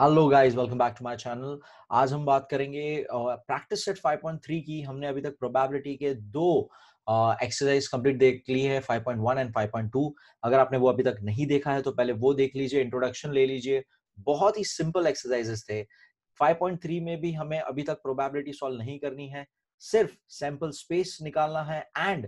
Hello guys welcome back to my channel आज हम बात करेंगे प्रैक्टिस सेट 5.3 की हमने अभी तक प्रोबेबिलिटी के दो एक्सरसाइज कंप्लीट देख ली है 5.1 एंड 5.2 अगर आपने वो अभी तक नहीं देखा है तो पहले वो देख लीजिए इंट्रोडक्शन ले लीजिए बहुत ही सिंपल एक्सरसाइजेस थे 5.3 में भी हमें अभी तक प्रोबेबिलिटी सॉल्व नहीं करनी है सिर्फ सैंपल स्पेस निकालना है एंड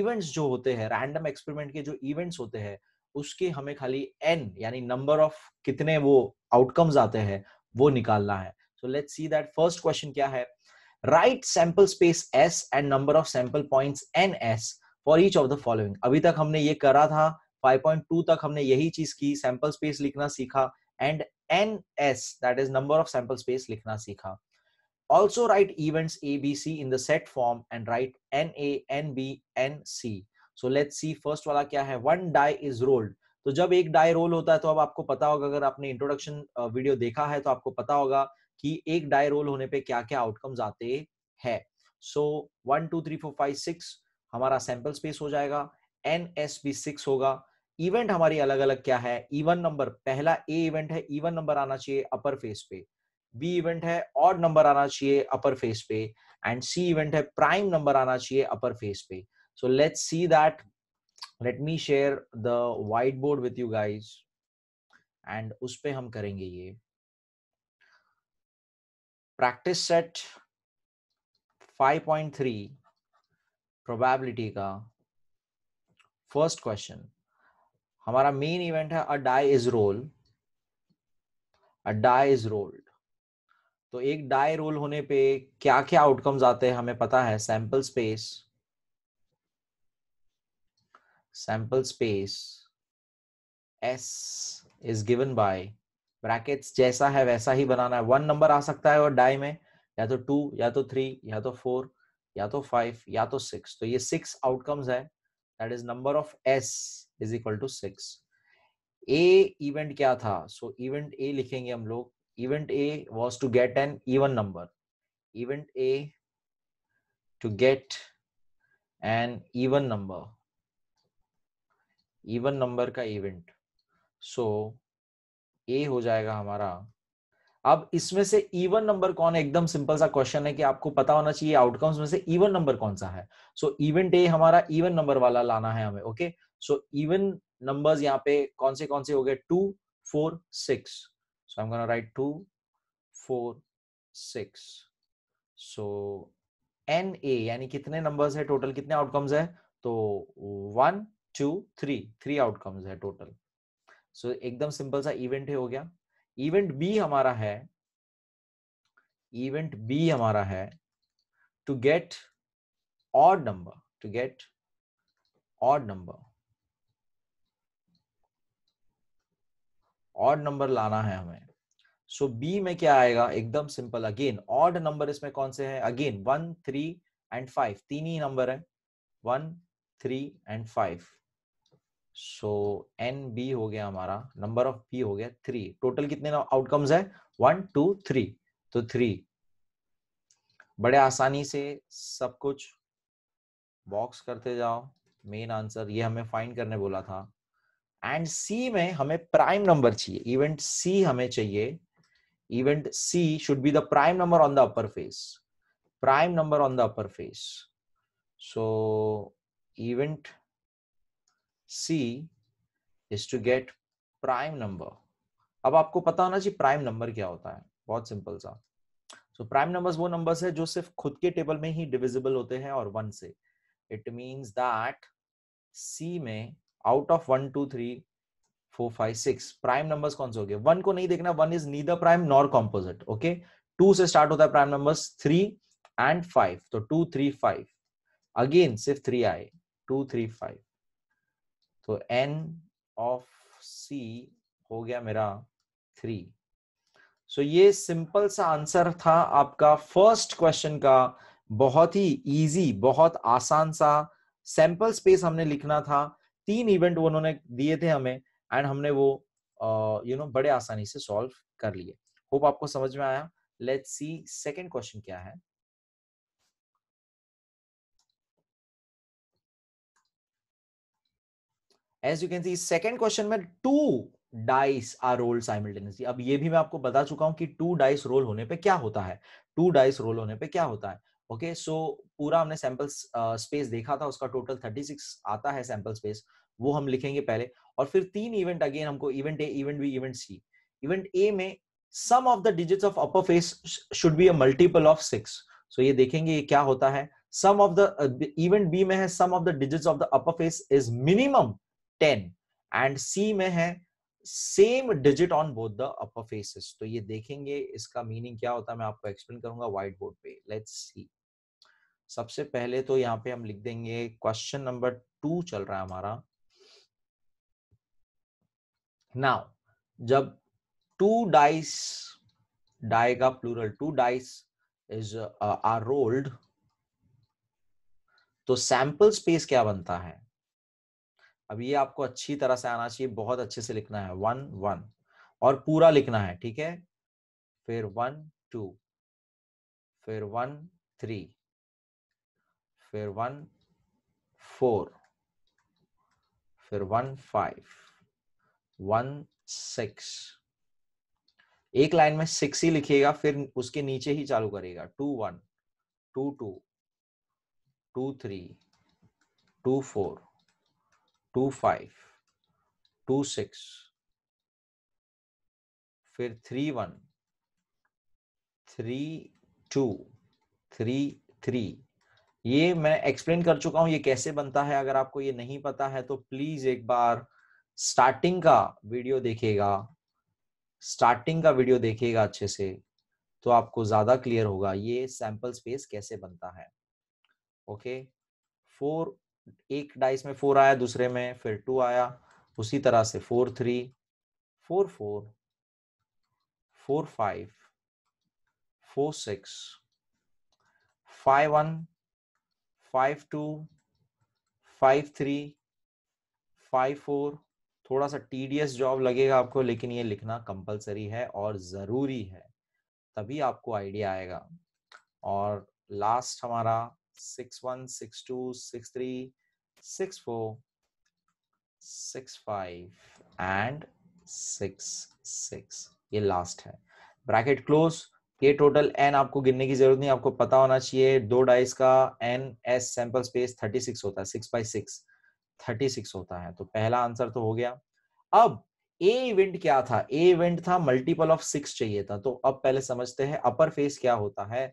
इवेंट्स जो होते हैं रैंडम एक्सपेरिमेंट के जो इवेंट्स होते हैं उसके हमें खाली एन यानी नंबर ऑफ कितने वो आउटकम्स आते हैं वो निकालना है so let's see that first question क्या है right sample space S and number of sample points N S for each of the following अभी तक हमने ये करा था 5.2 तक हमने यही चीज की सैंपल स्पेस लिखना सीखा and N S that is number of sample space लिखना सीखा also write events A B C in the set form and write N A N B N C so let see first वाला क्या है one die is rolled तो जब एक die roll होता है तो अब आपको पता होगा अगर आपने इंट्रोडक्शन वीडियो देखा है तो आपको पता होगा कि एक डाई रोल होने पे क्या क्या आउटकम्स आते हैं so one two three four five six हमारा सैंपल स्पेस हो जाएगा एन एस बी सिक्स होगा इवेंट हमारी अलग अलग क्या है इवन नंबर पहला ए इवेंट है इवन नंबर आना चाहिए अपर फेस पे बी इवेंट है और नंबर आना चाहिए अपर फेस पे एंड सी इवेंट है प्राइम नंबर आना चाहिए अपर फेस पे So let's see that. Let me share the whiteboard with you guys. And us pe hum karenge ye practice set 5.3 probability ka first question हमारा main event है a die is roll a die is rolled तो एक die roll होने पे क्या क्या outcomes आते हैं हमें पता है sample space sample space s is given by brackets जैसा है वैसा ही बनाना है वन नंबर आ सकता है और डाई में या तो टू या तो थ्री या तो फोर या तो फाइव या तो सिक्स तो ये सिक्स आउटकम्स है that is number of S is equal to six A event क्या था सो इवेंट ए लिखेंगे हम लोग event A was to get an even number event A to get an even number even number का event so A हो जाएगा हमारा अब इसमें से इवन नंबर कौन है एकदम सिंपल सा क्वेश्चन है कि आपको पता होना चाहिए आउटकम्स में से इवन नंबर कौन सा है सो इवेंट ए हमारा इवन नंबर वाला लाना है हमें ओके सो इवन नंबर्स यहाँ पे कौन से कौन से हो गए two four six so I am write two four six so N A यानी कितने नंबर्स है टोटल कितने आउटकम्स है तो one two three three outcomes है टोटल सो so, एकदम सिंपल सा इवेंट ही हो गया इवेंट बी हमारा है इवेंट बी हमारा है to get odd number to get odd number odd number लाना है हमें सो so, बी में क्या आएगा एकदम सिंपल अगेन ऑड नंबर इसमें कौन से हैं again one three and five तीन ही नंबर है one three and five so N B हो गया हमारा नंबर ऑफ बी हो गया थ्री टोटल कितने आउटकम्स है वन टू थ्री तो थ्री बड़े आसानी से सब कुछ बॉक्स करते जाओ मेन आंसर ये हमें फाइंड करने बोला था एंड सी में हमें प्राइम नंबर चाहिए इवेंट सी हमें चाहिए event C should be the prime number on the upper face prime number on the upper face so event C is to get prime number. अब आपको पता होना चाहिए प्राइम नंबर क्या होता है बहुत सिंपल सा सो प्राइम नंबर्स वो नंबर्स है जो सिर्फ खुद के टेबल में ही डिविजिबल होते हैं और वन से इट मींस दैट सी में out of one two three four five six prime numbers कौन से हो गए वन को नहीं देखना वन इज नी the prime nor composite okay two से स्टार्ट होता है prime numbers three and five तो टू थ्री फाइव अगेन सिर्फ थ्री आए टू थ्री फाइव तो एन ऑफ सी हो गया मेरा थ्री सो so, ये सिंपल सा आंसर था आपका फर्स्ट क्वेश्चन का बहुत ही इजी बहुत आसान सा सैंपल स्पेस हमने लिखना था तीन इवेंट उन्होंने दिए थे हमें एंड हमने वो you uh, know you know, बड़े आसानी से सॉल्व कर लिए होप आपको समझ में आया लेट्स सी सेकंड क्वेश्चन क्या है as you can see second question में two dice are roll simultaneously अब ये भी मैं आपको बता चुका हूं कि टू डाइस रोल होने पे क्या होता है टू डाइस रोल होने पे क्या होता है ओके okay, सो so पूरा हमने सैंपल स्पेस uh, देखा था उसका टोटल 36 आता है सैंपल स्पेस वो हम लिखेंगे पहले और फिर तीन इवेंट अगेन हमको event A event B event C event A में sum of the digits of upper face should be a multiple of six so ये देखेंगे ये क्या होता है sum of the event B में है sum of the digits of the upper face is minimum ten and C में है same digit on both the upper faces तो ये देखेंगे इसका मीनिंग क्या होता है मैं आपको एक्सप्लेन करूंगा व्हाइट बोर्ड पे लेट्स सी सबसे पहले तो यहाँ पे हम लिख देंगे क्वेश्चन नंबर टू चल रहा है हमारा नाउ जब टू डाइस का plural two dice is are rolled तो सैंपल स्पेस क्या बनता है अब ये आपको अच्छी तरह से आना चाहिए बहुत अच्छे से लिखना है वन वन और पूरा लिखना है ठीक है फिर वन टू फिर वन थ्री फिर वन फोर फिर वन फाइव वन सिक्स एक लाइन में सिक्स ही लिखिएगा फिर उसके नीचे ही चालू करेगा two one two two two three two four two five two six फिर three one three two three three ये मैं एक्सप्लेन कर चुका हूं ये कैसे बनता है अगर आपको ये नहीं पता है तो प्लीज एक बार स्टार्टिंग का वीडियो देखेगा स्टार्टिंग का वीडियो देखेगा अच्छे से तो आपको ज्यादा क्लियर होगा ये सैंपल स्पेस कैसे बनता है ओके फोर एक डाइस में फोर आया दूसरे में फिर टू आया उसी तरह से four three four four four five four six five one five two five three five four थोड़ा सा टीडियस जॉब लगेगा आपको लेकिन ये लिखना कंपलसरी है और ज़रूरी है तभी आपको आइडिया आएगा और लास्ट हमारा six one six two six three six four six five, and six six. ये लास्ट है ब्रैकेट क्लोज ये टोटल एन आपको गिनने की जरूरत नहीं आपको पता होना चाहिए दो डाइस का N S sample space thirty six होता है six by six thirty six होता है तो पहला आंसर तो हो गया अब ए इवेंट क्या था ए इवेंट था मल्टीपल ऑफ सिक्स चाहिए था तो अब पहले समझते हैं अपर फेस क्या होता है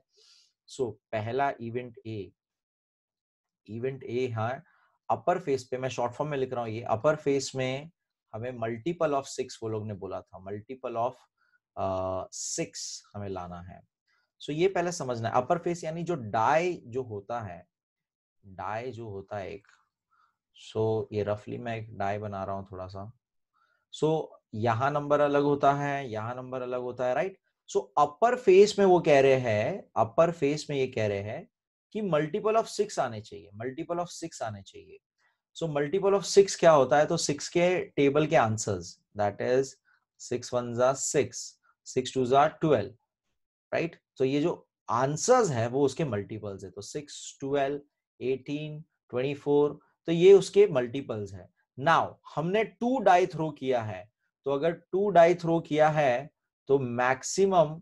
सो so, पहला इवेंट ए इवेंट ए है हाँ, अपर फेस पे मैं शॉर्ट फॉर्म में लिख रहा हूँ ये अपर फेस में हमें मल्टीपल ऑफ सिक्स वो लोग ने बोला था मल्टीपल ऑफ सिक्स हमें लाना है सो so ये पहले समझना है अपर फेस यानी जो डाई जो होता है डाई जो होता है एक सो so ये रफली मैं एक डाई बना रहा हूँ थोड़ा सा सो so यहाँ नंबर अलग होता है यहाँ नंबर अलग होता है राइट सो अपर फेस में वो कह रहे हैं अपर फेस में ये कह रहे हैं कि मल्टीपल ऑफ सिक्स आने चाहिए मल्टीपल ऑफ सिक्स आने चाहिए सो मल्टीपल ऑफ सिक्स क्या होता है तो सिक्स के टेबल के answers that is six one जा सिक्स सिक्स टू जा ट्वेल्व राइट तो ये जो आंसर्स है वो उसके मल्टीपल्स है तो six twelve eighteen twenty four तो ये उसके मल्टीपल्स है नाउ हमने टू डाई थ्रो किया है तो अगर टू डाई थ्रो किया है तो मैक्सिमम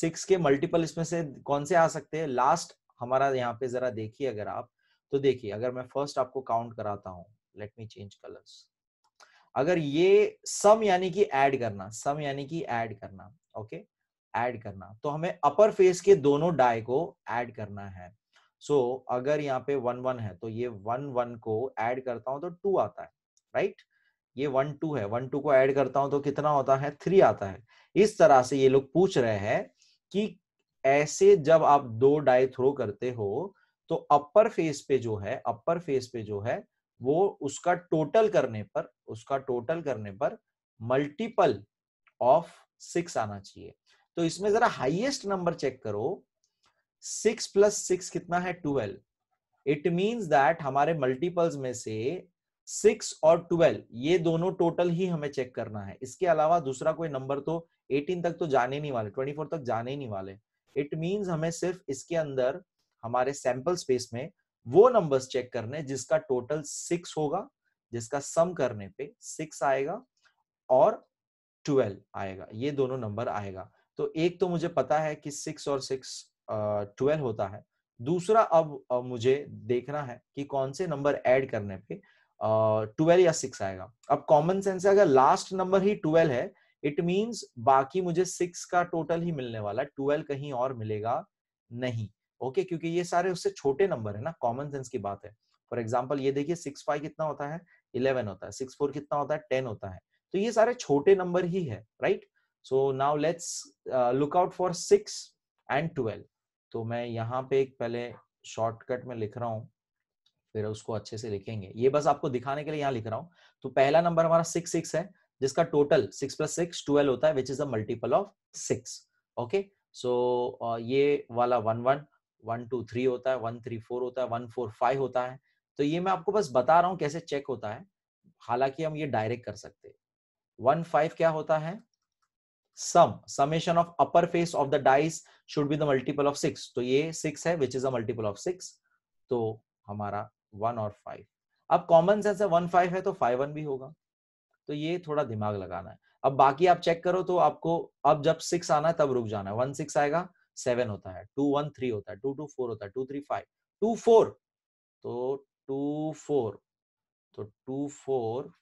सिक्स के मल्टीपल इसमें से कौन से आ सकते हैं लास्ट हमारा यहाँ पे जरा देखिए अगर आप तो देखिए अगर मैं फर्स्ट आपको काउंट कराता हूँ लेट मी चेंज कलर्स अगर ये सम यानी कि ऐड करना सम यानी कि ऐड करना ओके ऐड करना तो हमें अपर फेस के दोनों डाय को ऐड करना है सो so, अगर यहाँ पे वन वन है तो ये वन वन को ऐड करता हूं तो टू आता है राइट ये वन टू है वन टू को ऐड करता हूं तो कितना होता है थ्री आता है इस तरह से ये लोग पूछ रहे हैं कि ऐसे जब आप दो डाई थ्रो करते हो तो अपर फेस पे जो है अपर फेस पे जो है वो उसका टोटल करने पर उसका टोटल करने पर मल्टीपल ऑफ सिक्स आना चाहिए तो इसमें जरा हाईएस्ट नंबर चेक करो सिक्स प्लस सिक्स कितना है ट्वेल्व इट मींस दैट हमारे मल्टीपल्स में से सिक्स और ट्वेल्व ये दोनों टोटल ही हमें चेक करना है इसके अलावा दूसरा कोई नंबर तो एटीन तक तो जाने नहीं वाले ट्वेंटी फोर तक जाने नहीं वाले इट मीन्स हमें सिर्फ इसके अंदर हमारे सैंपल स्पेस में वो नंबर्स चेक करने जिसका टोटल सिक्स होगा जिसका सम करने पे सिक्स आएगा और ट्वेल्व आएगा ये दोनों नंबर आएगा तो एक तो मुझे पता है कि सिक्स और सिक्स ट्वेल्व होता है दूसरा अब मुझे देखना है कि कौन से नंबर ऐड करने पे ट्वेल्व या सिक्स आएगा अब कॉमन सेंस अगर लास्ट नंबर ही ट्वेल्व है इट मीन्स बाकी मुझे सिक्स का टोटल ही मिलने वाला ट्वेल्व कहीं और मिलेगा नहीं ओके okay? क्योंकि ये सारे उससे छोटे नंबर है ना कॉमन सेंस की बात है फॉर एग्जाम्पल ये देखिए सिक्स फाइव कितना होता है इलेवन होता है सिक्स फोर कितना होता है टेन होता है तो ये सारे छोटे नंबर ही है right so now let's look out for six and twelve तो मैं यहाँ पे एक पहले शॉर्टकट में लिख रहा हूँ फिर उसको अच्छे से लिखेंगे ये बस आपको दिखाने के लिए यहाँ लिख रहा हूँ तो पहला नंबर हमारा सिक्स सिक्स है जिसका total six plus six twelve होता है which is a multiple of six okay so ये वाला one one one two three होता है वन थ्री फोर होता है वन फोर फाइव होता है तो ये मैं आपको बस बता रहा हूँ कैसे चेक होता है हालांकि हम ये डायरेक्ट कर सकते हैं वन फाइव क्या होता है sum summation of upper face of the dice should be the multiple of six तो ये सिक्स है which is a multiple of six तो हमारा वन और फाइव अब कॉमन सेंस है वन फाइव है तो फाइव वन भी होगा तो ये थोड़ा दिमाग लगाना है अब बाकी आप चेक करो तो आपको अब जब सिक्स आना है तब रुक जाना है वन सिक्स आएगा सेवन होता है टू वन थ्री होता है टू टू फोर होता है two three five two four तो टू फोर तो टू फोर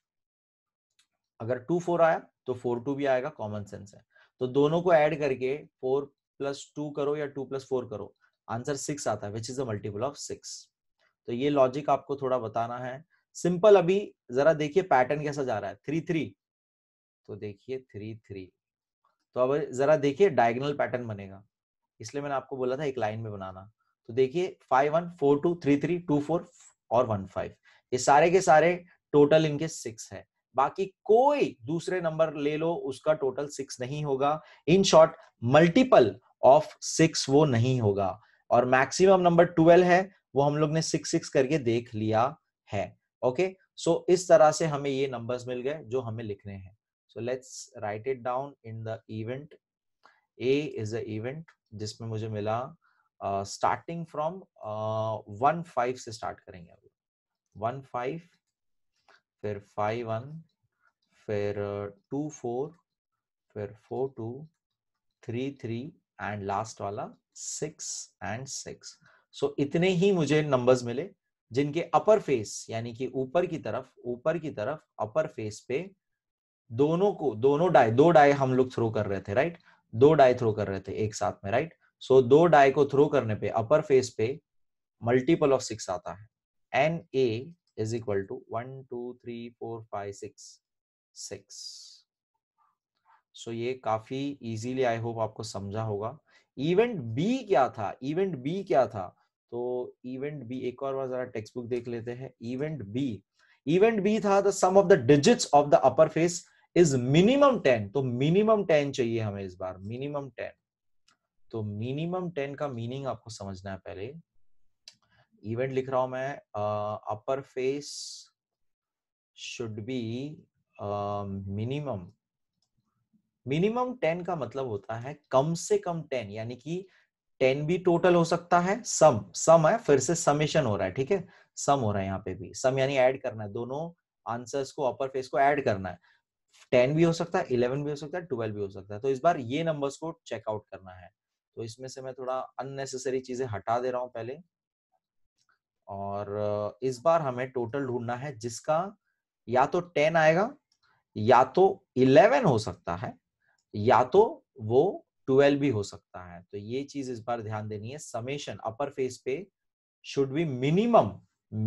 अगर टू फोर आया तो फोर टू भी आएगा कॉमन सेंस है तो दोनों को ऐड करके फोर प्लस टू करो या टू प्लस फोर करो आंसर सिक्स आता है which is a multiple of six तो ये लॉजिक आपको थोड़ा बताना है सिंपल अभी जरा देखिए पैटर्न कैसा जा रहा है थ्री थ्री तो देखिए थ्री थ्री तो अब जरा देखिए डायगनल पैटर्न बनेगा इसलिए मैंने आपको बोला था एक लाइन में बनाना तो देखिए five one four two three three two four और वन फाइव ये सारे के सारे टोटल इनके सिक्स है बाकी कोई दूसरे नंबर ले लो उसका टोटल सिक्स नहीं होगा in short multiple of six वो नहीं होगा और मैक्सिमम नंबर ट्वेल्व है वो हम लोग ने सिक्स सिक्स करके देख लिया है ओके सो इस तरह से हमें ये नंबर्स मिल गए जो हमें लिखने हैं so let's write it down in the event A is the event जिसमें मुझे मिला स्टार्टिंग फ्रॉम वन फाइव से स्टार्ट करेंगे अभी वन फाइव फिर फाइव वन फिर टू फोर फिर four two three three and last वाला सिक्स एंड सिक्स सो इतने ही मुझे नंबर्स मिले जिनके अपर फेस यानी कि ऊपर की तरफ ऊपर की तरफ अपर फेस पे दोनों को दोनों डाई दो डाई हम लोग थ्रो कर रहे थे राइट दो डाई थ्रो कर रहे थे एक साथ में राइट सो so, दो डाई को थ्रो करने पे अपर फेस पे मल्टीपल ऑफ सिक्स आता है N A is equal to one two three four five six six so ये काफी इजीली आई होप आपको समझा होगा इवेंट बी क्या था इवेंट बी क्या था तो इवेंट बी एक और बार जरा टेक्स्ट बुक देख लेते हैं इवेंट बी इवेंट बी था the sum of the digits of the upper face is minimum ten तो मिनिमम टेन चाहिए हमें इस बार मिनिमम टेन तो मिनिमम टेन का मीनिंग आपको समझना है पहले इवेंट लिख रहा हूं मैं upper face should be minimum minimum ten का मतलब होता है कम से कम टेन यानी कि टेन भी टोटल हो सकता है सम सम है फिर से समेशन हो रहा है ठीक है सम हो रहा है यहाँ पे भी सम यानी ऐड करना है दोनों आंसर्स को अपर फेस को ऐड करना है टेन भी हो सकता है इलेवन भी हो सकता है ट्वेल्व भी हो सकता है तो इस बार ये नंबर्स को चेकआउट करना है तो इसमें से मैं थोड़ा अननेसेसरी चीजें हटा दे रहा हूं पहले और इस बार हमें टोटल ढूंढना है जिसका या तो टेन आएगा या तो इलेवन हो सकता है या तो वो ट्वेल्व भी हो सकता है तो ये चीज इस बार ध्यान देनी है समेशन अपर फेस पे should be minimum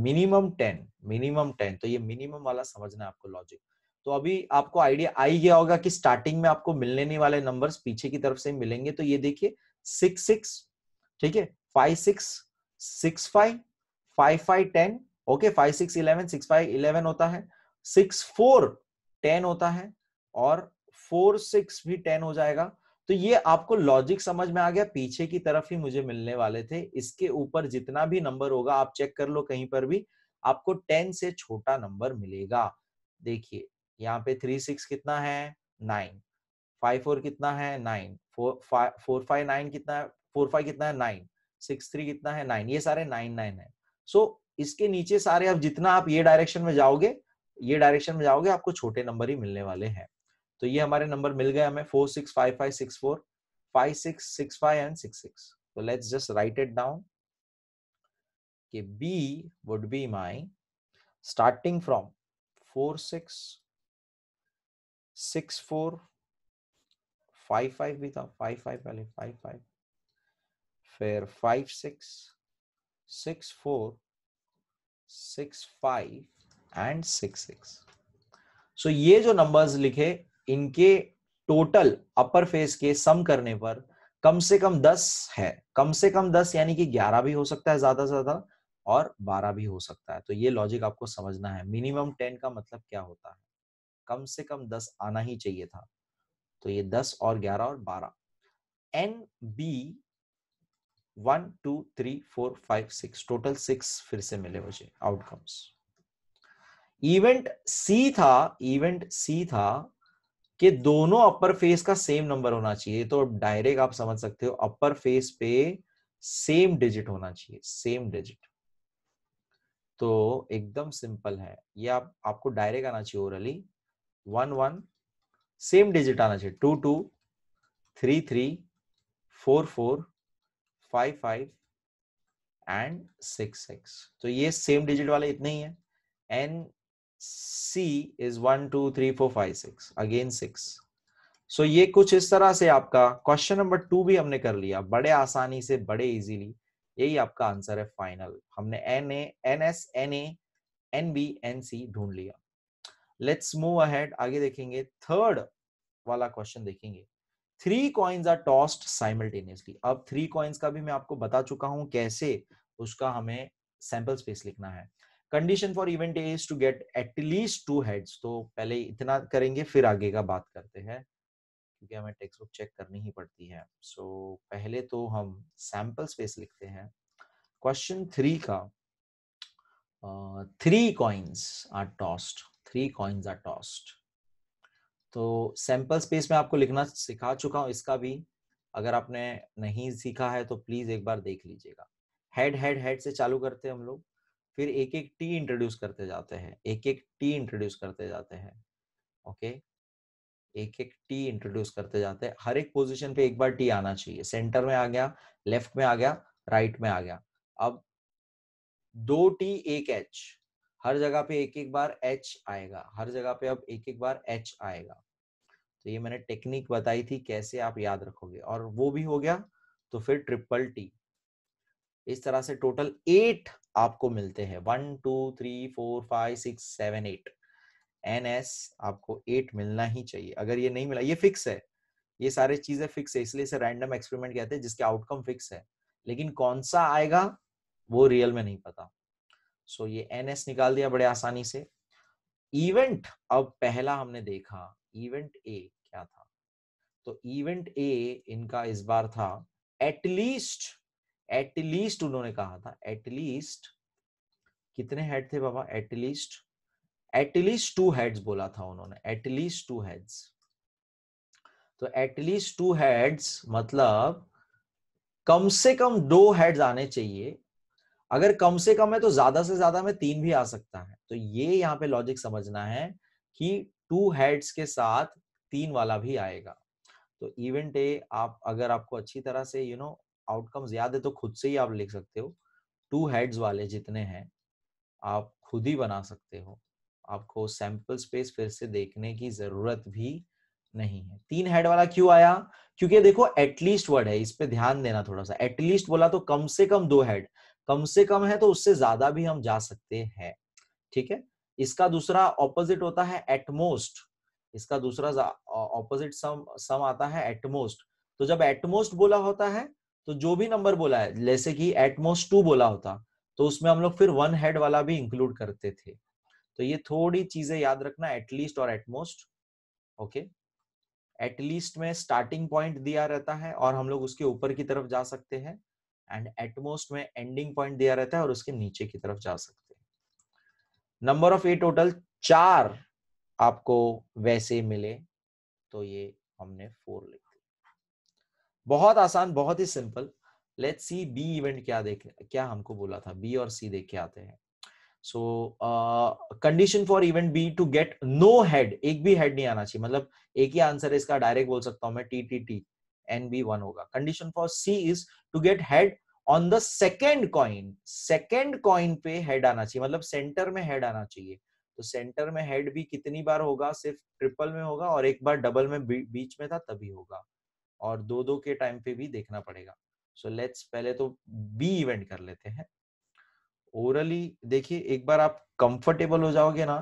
minimum ten minimum ten तो ये मिनिमम वाला समझना है आपको लॉजिक तो अभी आपको आइडिया आ ही गया होगा कि स्टार्टिंग में आपको मिलने नहीं वाले नंबर्स पीछे की तरफ से मिलेंगे तो ये देखिए सिक्स सिक्स ठीक है five six six five five five ten okay five six eleven six five eleven होता है सिक्स फोर टेन होता है और फोर सिक्स भी टेन हो जाएगा तो ये आपको लॉजिक समझ में आ गया पीछे की तरफ ही मुझे मिलने वाले थे इसके ऊपर जितना भी नंबर होगा आप चेक कर लो कहीं पर भी आपको टेन से छोटा नंबर मिलेगा देखिए यहाँ पे थ्री सिक्स कितना है नाइन फाइव फोर कितना है नाइन फोर फाइव नाइन कितना है फोर फाइव कितना है नाइन सिक्स थ्री कितना है नाइन ये सारे नाइन नाइन है सो so, इसके नीचे सारे आप जितना आप ये डायरेक्शन में जाओगे ये डायरेक्शन में जाओगे आपको छोटे नंबर ही मिलने वाले हैं तो ये हमारे नंबर मिल गए हमें four six five five six four five six six five and six six तो let's just write it down कि B would be my starting from four six six four five five भी था five five पहले five five फिर five six six four six five and six six so ये जो numbers लिखे इनके total अपर face के सम करने पर कम से कम दस है कम से कम दस यानी कि ग्यारह भी हो सकता है ज्यादा से ज्यादा और बारह भी हो सकता है तो ये लॉजिक आपको समझना है मिनिमम टेन का मतलब क्या होता है कम से कम दस आना ही चाहिए था तो ये दस और ग्यारह और बारह N B one two three four five six total six फिर से मिले मुझे आउटकम्स इवेंट सी था इवेंट सी था कि दोनों अपर फेस का सेम नंबर होना चाहिए तो डायरेक्ट आप समझ सकते हो अपर फेस पे सेम डिजिट होना चाहिए सेम डिजिट तो एकदम सिंपल है ये आप आपको डायरेक्ट आना चाहिए orally one one same digit आना चाहिए two two three three four four five five and six six तो ये सेम डिजिट वाले इतने ही है N C is one, two, three, four, five, six. Again six. So so, ये कुछ इस तरह से आपका क्वेश्चन नंबर टू भी हमने कर लिया बड़े आसानी से बड़े इजीली यही आपका आंसर है फाइनल हमने N A N S N A N B N C ढूंढ लिया लेट्स मूव अहेड आगे देखेंगे थर्ड वाला क्वेश्चन देखेंगे three coins are tossed simultaneously अब थ्री कॉइन्स का भी मैं आपको बता चुका हूं कैसे उसका हमें सैंपल स्पेस लिखना है condition for event is to get at least two heads तो पहले इतना करेंगे फिर आगे का बात करते हैं क्योंकि हमें टेक्स्ट बुक चेक करनी ही पड़ती है सो so, पहले तो हम सैम्पल स्पेस लिखते हैं क्वेश्चन थ्री का three coins are tossed three coins are tossed तो सैम्पल स्पेस में आपको लिखना सिखा चुका हूँ इसका भी अगर आपने नहीं सीखा है तो प्लीज एक बार देख लीजिएगा हेड हेड हेड से चालू करते हैं हम लोग फिर एक एक टी इंट्रोड्यूस करते जाते हैं एक एक टी इंट्रोड्यूस करते जाते हैं ओके एक एक टी इंट्रोड्यूस करते जाते हैं हर एक पोजिशन पे एक बार टी आना चाहिए सेंटर में आ गया लेफ्ट में आ गया राइट में आ गया अब दो टी एक एच हर जगह पे एक एक बार एच आएगा हर जगह पे अब एक एक बार एच आएगा तो ये मैंने टेक्निक बताई थी कैसे आप याद रखोगे और वो भी हो गया तो फिर ट्रिपल टी इस तरह से टोटल एट आपको मिलते हैं one two three four five six seven eight N S आपको एट मिलना ही चाहिए अगर ये नहीं मिला ये फिक्स है ये सारी चीजें फिक्स है इसलिए इसे रैंडम एक्सपेरिमेंट कहते हैं जिसके आउटकम फिक्स है लेकिन कौन सा आएगा वो रियल में नहीं पता सो so, ये एन एस निकाल दिया बड़े आसानी से इवेंट अब पहला हमने देखा इवेंट ए क्या था तो इवेंट ए इनका इस बार था एटलीस्ट एटलीस्ट उन्होंने कहा था एटलीस्ट कितने हेड थे बाबा एटलीस्ट एटलीस्ट टू हेड्स बोला था उन्होंने एटलीस्ट टू हेड्स तो एटलीस्ट टू हेड्स मतलब कम से कम दो हेड्स आने चाहिए अगर कम से कम है तो ज्यादा से ज्यादा में तीन भी आ सकता है तो ये यहाँ पे लॉजिक समझना है कि टू हेड्स के साथ तीन वाला भी आएगा तो इवेंट ए आप अगर आपको अच्छी तरह से you you know know, outcomes याद है तो खुद से ही आप लिख सकते हो टू हेड्स वाले जितने हैं आप खुद ही बना सकते हो आपको सैंपल स्पेस फिर से देखने की जरूरत भी नहीं है तीन हेड वाला क्यों आया क्योंकि देखो एटलीस्ट वर्ड है इस पे ध्यान देना थोड़ा सा एटलीस्ट बोला तो कम से कम दो हेड कम से कम है तो उससे ज्यादा भी हम जा सकते हैं ठीक है इसका दूसरा ऑपोजिट होता है एटमोस्ट इसका दूसरा ऑपोजिट सम सम आता है एटमोस्ट तो जब एटमोस्ट बोला होता है तो जो भी नंबर बोला है जैसे कि एटमोस्ट टू बोला होता तो उसमें हम लोग फिर वन हेड वाला भी इंक्लूड करते थे तो ये थोड़ी चीजें याद रखना एटलीस्ट और एटमोस्ट ओके एटलीस्ट में स्टार्टिंग पॉइंट दिया रहता है और हम लोग उसके ऊपर की तरफ जा सकते हैं एंड एटमोस्ट में एंडिंग पॉइंट दिया रहता है और उसके नीचे की तरफ जा सकते हैं नंबर ऑफ ए टोटल चार आपको वैसे मिले तो ये हमने फोर लिखा बहुत आसान बहुत ही simple let see B event क्या देख क्या हमको बोला था बी और सी देख के आते हैं so condition for event B to get no head एक भी हेड नहीं आना चाहिए मतलब एक ही आंसर है इसका डायरेक्ट बोल सकता हूं मैं T T T N B one होगा condition for C is to get head on the second coin second coin पे हेड आना चाहिए मतलब सेंटर में हेड आना चाहिए तो सेंटर में हेड भी कितनी बार होगा सिर्फ ट्रिपल में होगा और एक बार डबल में बीच में था तभी होगा और दो दो के टाइम पे भी देखना पड़ेगा सो so लेट्स पहले तो बी इवेंट कर लेते हैं ओरली देखिए एक बार आप कंफर्टेबल हो जाओगे ना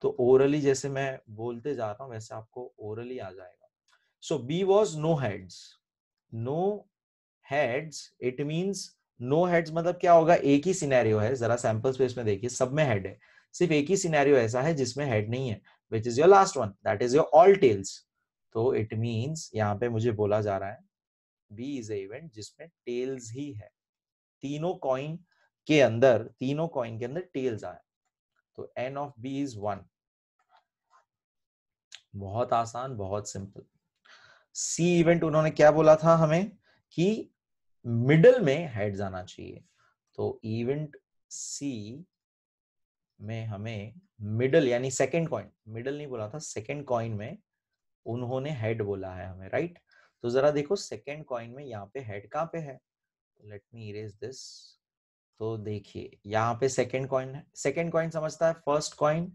तो ओरली जैसे मैं बोलते जा रहा हूँ वैसे आपको ओरली आ जाएगा so B was no heads no heads it means no heads मतलब क्या होगा एक ही सिनेरियो है जरा सैंपल स्पेस में देखिए सब में हेड है सिर्फ एक ही सिनेरियो ऐसा है जिसमें हेड नहीं है which is your last one that is your all tails तो इट मीन्स यहाँ पे मुझे बोला जा रहा है बी इज इवेंट जिसमें टेल्स ही है तीनों कॉइन के अंदर तीनों कॉइन के अंदर टेल्स आए तो N of B is one बहुत आसान बहुत सिंपल सी इवेंट उन्होंने क्या बोला था हमें कि मिडल में हेड जाना चाहिए तो इवेंट सी में हमें मिडल यानी सेकंड कॉइन मिडल नहीं बोला था सेकंड कॉइन में उन्होंने हेड बोला है हमें राइट तो जरा देखो सेकेंड कॉइन में यहाँ पे हेड कहाँ पे है लेट मी इरेज दिस तो देखिए यहाँ पे सेकेंड कॉइन है सेकेंड कॉइन समझता है first coin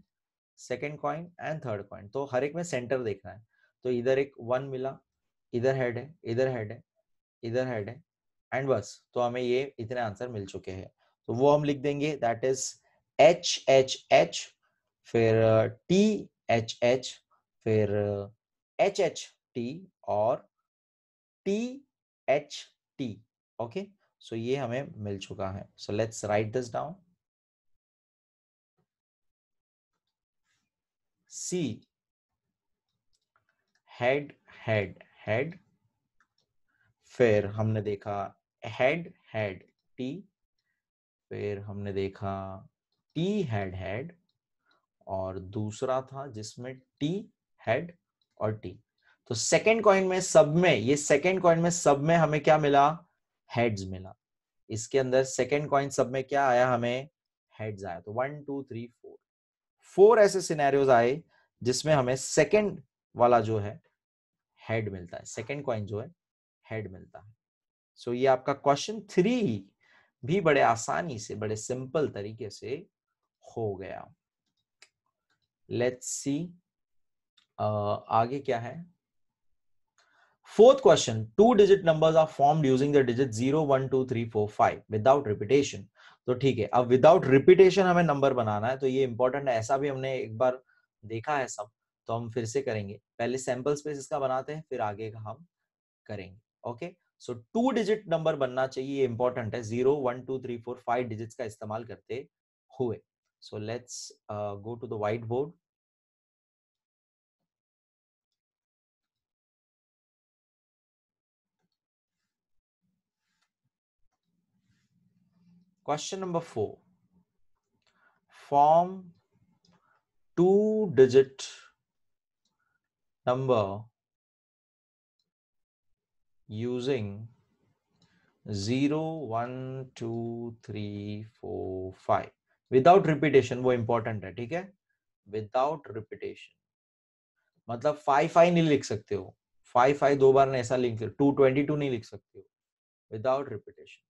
second coin and third coin तो हर एक में सेंटर देखना है तो इधर एक वन मिला इधर हेड है इधर हेड है इधर हेड है एंड बस तो हमें ये इतने आंसर मिल चुके हैं तो वो हम लिख देंगे that is H H H फिर टी एच एच फिर uh, एच एच टी और T H T okay so ये हमें मिल चुका है so let's write this down C head head head फिर हमने देखा हेड हेड टी फिर हमने देखा टी हेड हेड और दूसरा था जिसमें टी हेड और टी तो सेकेंड कॉइन में सब में ये सेकेंड कॉइन में सब में हमें क्या मिला हेड्स मिला इसके अंदर सेकेंड कॉइन सब में क्या आया हमें हेड्स आया तो one two three four four ऐसे सिनेरियोज आए जिसमें हमें सेकेंड वाला जो है हेड मिलता है सेकेंड कॉइन जो है हेड मिलता है सो so, ये आपका क्वेश्चन थ्री भी बड़े आसानी से बड़े सिंपल तरीके से हो गया लेट्स सी आगे क्या है fourth question two digit number are formed using the digit zero one two three four five without repetition तो ठीक है अब विदाउट रिपीटेशन हमें नंबर बनाना है तो ये इंपॉर्टेंट है ऐसा भी हमने एक बार देखा है सब तो हम फिर से करेंगे पहले सैंपल स्पेस इसका बनाते हैं फिर आगे का हम करेंगे okay so two digit number बनना चाहिए ये इंपॉर्टेंट है zero one two three four five digit का इस्तेमाल करते हुए so let's go to the white board question number four form two digit number using 0, 1, 2, 3, 4, 5. Without repetition वो इंपॉर्टेंट है ठीक है विदाउट रिपीटेशन मतलब फाइव फाइव नहीं लिख सकते हो फाइव फाइव दो बार ऐसा लिख टू ट्वेंटी टू नहीं लिख सकते हो विदाउट रिपीटेशन